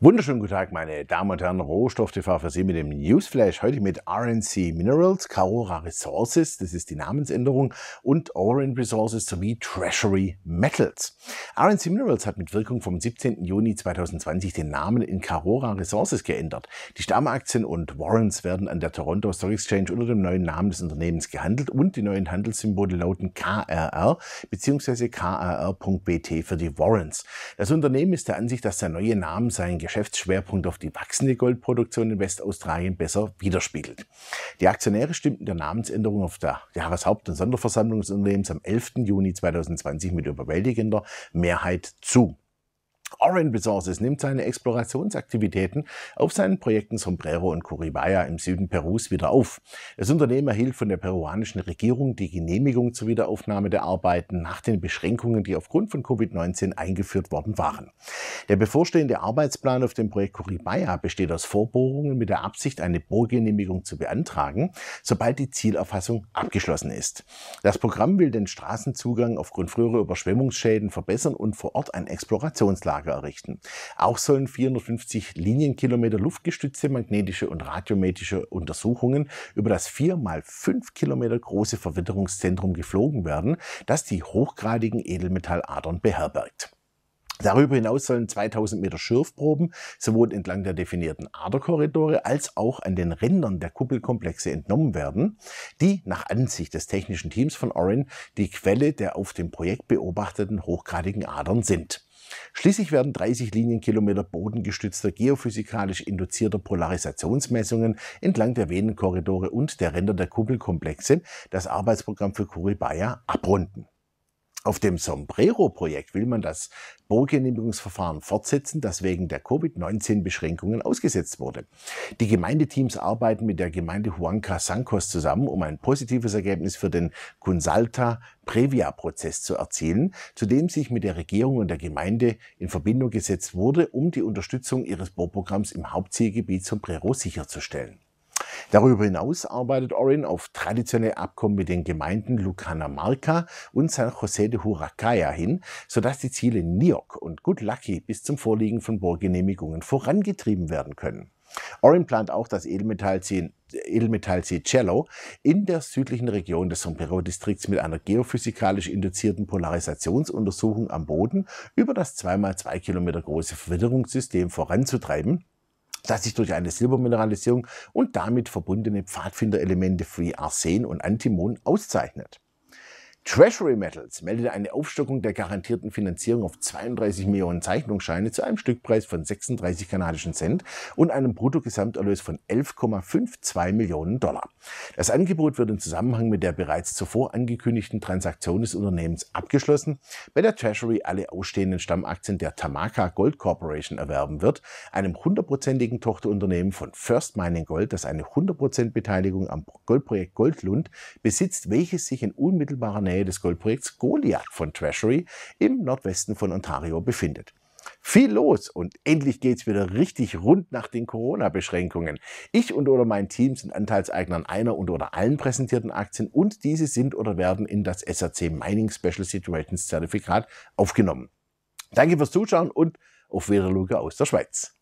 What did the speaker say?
Wunderschönen guten Tag, meine Damen und Herren. Rohstoff TV für Sie mit dem Newsflash. Heute mit RNC Minerals, Carora Resources, das ist die Namensänderung, und Orin Resources sowie Treasury Metals. RNC Minerals hat mit Wirkung vom 17. Juni 2020 den Namen in Carora Resources geändert. Die Stammaktien und Warrants werden an der Toronto Stock Exchange unter dem neuen Namen des Unternehmens gehandelt und die neuen Handelssymbole lauten KRR bzw. KRR.BT für die Warrants. Das Unternehmen ist der Ansicht, dass der neue Name sein Geschäftsschwerpunkt auf die wachsende Goldproduktion in Westaustralien besser widerspiegelt. Die Aktionäre stimmten der Namensänderung auf der Jahreshaupt- und Sonderversammlung des Unternehmens am 11. Juni 2020 mit überwältigender Mehrheit zu. Orin Resources nimmt seine Explorationsaktivitäten auf seinen Projekten Sombrero und Curibaya im Süden Perus wieder auf. Das Unternehmen erhielt von der peruanischen Regierung die Genehmigung zur Wiederaufnahme der Arbeiten nach den Beschränkungen, die aufgrund von Covid-19 eingeführt worden waren. Der bevorstehende Arbeitsplan auf dem Projekt Curibaya besteht aus Vorbohrungen mit der Absicht, eine Bohrgenehmigung zu beantragen, sobald die Zielerfassung abgeschlossen ist. Das Programm will den Straßenzugang aufgrund früherer Überschwemmungsschäden verbessern und vor Ort ein Explorationslager Lager errichten. Auch sollen 450 Linienkilometer luftgestützte magnetische und radiometrische Untersuchungen über das 4 mal 5 Kilometer große Verwitterungszentrum geflogen werden, das die hochgradigen Edelmetalladern beherbergt. Darüber hinaus sollen 2000 Meter Schürfproben sowohl entlang der definierten Aderkorridore als auch an den Rändern der Kuppelkomplexe entnommen werden, die nach Ansicht des technischen Teams von Orin die Quelle der auf dem Projekt beobachteten hochgradigen Adern sind. Schließlich werden 30 Linienkilometer bodengestützter geophysikalisch induzierter Polarisationsmessungen entlang der Venenkorridore und der Ränder der Kuppelkomplexe das Arbeitsprogramm für Kuribaya abrunden. Auf dem Sombrero-Projekt will man das Baugenehmigungsverfahren fortsetzen, das wegen der Covid-19-Beschränkungen ausgesetzt wurde. Die Gemeindeteams arbeiten mit der Gemeinde Huanca Sancos zusammen, um ein positives Ergebnis für den Consalta Previa-Prozess zu erzielen, zu dem sich mit der Regierung und der Gemeinde in Verbindung gesetzt wurde, um die Unterstützung ihres Bauprogramms im Hauptzielgebiet Sombrero sicherzustellen. Darüber hinaus arbeitet Orin auf traditionelle Abkommen mit den Gemeinden Lucanamarca und San José de Huracaya hin, sodass die Ziele NIOC und Good Lucky bis zum Vorliegen von Bohrgenehmigungen vorangetrieben werden können. Orin plant auch das Edelmetallsee, Cello in der südlichen Region des Sombrero-Distrikts mit einer geophysikalisch induzierten Polarisationsuntersuchung am Boden über das 2x2 Kilometer große Verwitterungssystem voranzutreiben, das sich durch eine Silbermineralisierung und damit verbundene Pfadfinderelemente wie Arsen und Antimon auszeichnet. Treasury Metals meldet eine Aufstockung der garantierten Finanzierung auf 32 Millionen Zeichnungsscheine zu einem Stückpreis von 36 kanadischen Cent und einem Bruttogesamterlös von 11,52 Millionen Dollar. Das Angebot wird im Zusammenhang mit der bereits zuvor angekündigten Transaktion des Unternehmens abgeschlossen, bei der Treasury alle ausstehenden Stammaktien der Tamaka Gold Corporation erwerben wird, einem hundertprozentigen Tochterunternehmen von First Mining Gold, das eine 100% Beteiligung am Goldprojekt Goldlund besitzt, welches sich in unmittelbarer Nähe Nähe des Goldprojekts Goliath von Treasury im Nordwesten von Ontario befindet. Viel los und endlich geht es wieder richtig rund nach den Corona-Beschränkungen. Ich und oder mein Team sind Anteilseignern einer und oder allen präsentierten Aktien und diese sind oder werden in das SAC Mining Special Situations Zertifikat aufgenommen. Danke fürs Zuschauen und auf Wiedersehen aus der Schweiz.